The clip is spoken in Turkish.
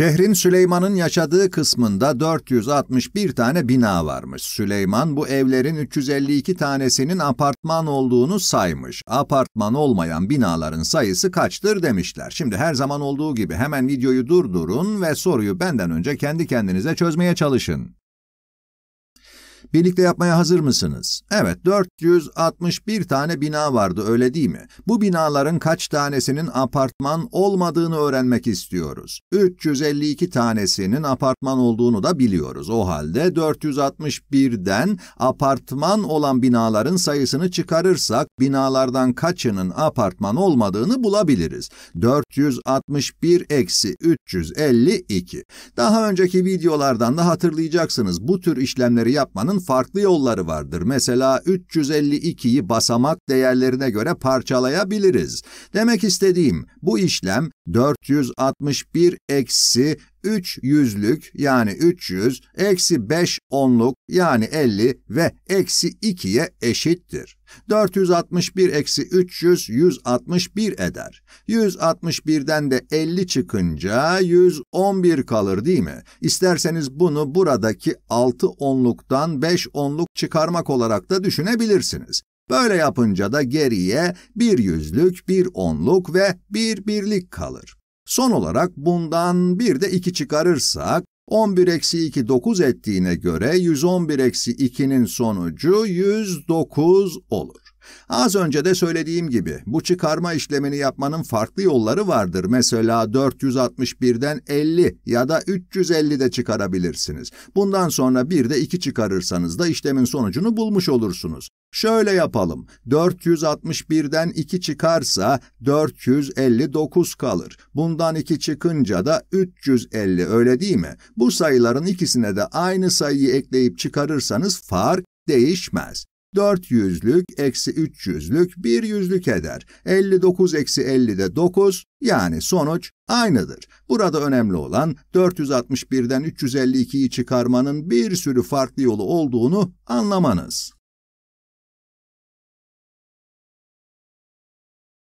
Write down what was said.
Şehrin Süleyman'ın yaşadığı kısmında 461 tane bina varmış. Süleyman bu evlerin 352 tanesinin apartman olduğunu saymış. Apartman olmayan binaların sayısı kaçtır demişler. Şimdi her zaman olduğu gibi hemen videoyu durdurun ve soruyu benden önce kendi kendinize çözmeye çalışın. Birlikte yapmaya hazır mısınız? Evet, 461 tane bina vardı öyle değil mi? Bu binaların kaç tanesinin apartman olmadığını öğrenmek istiyoruz. 352 tanesinin apartman olduğunu da biliyoruz. O halde 461'den apartman olan binaların sayısını çıkarırsak binalardan kaçının apartman olmadığını bulabiliriz. 461 eksi 352. Daha önceki videolardan da hatırlayacaksınız bu tür işlemleri yapmanın farklı yolları vardır. Mesela 352'yi basamak değerlerine göre parçalayabiliriz. Demek istediğim bu işlem 461 eksi 3 yüzlük yani 300 eksi 5 onluk yani 50 ve eksi 2'ye eşittir. 461 eksi 300 161 eder. 161'den de 50 çıkınca 111 kalır değil mi? İsterseniz bunu buradaki 6 onluktan 5 onluk çıkarmak olarak da düşünebilirsiniz. Böyle yapınca da geriye bir yüzlük, bir onluk ve bir birlik kalır. Son olarak bundan bir de 2 çıkarırsak 11 eksi 2 9 ettiğine göre 111 eksi 2'nin sonucu 109 olur. Az önce de söylediğim gibi bu çıkarma işlemini yapmanın farklı yolları vardır. Mesela 461'den 50 ya da 350 de çıkarabilirsiniz. Bundan sonra bir de 2 çıkarırsanız da işlemin sonucunu bulmuş olursunuz. Şöyle yapalım. 461'den 2 çıkarsa 459 kalır. Bundan 2 çıkınca da 350 öyle değil mi? Bu sayıların ikisine de aynı sayıyı ekleyip çıkarırsanız fark değişmez. 4 yüzlük eksi 3 yüzlük 1 yüzlük eder. 59 eksi 50 de 9 yani sonuç aynıdır. Burada önemli olan 461'den 352'yi çıkarmanın bir sürü farklı yolu olduğunu anlamanız.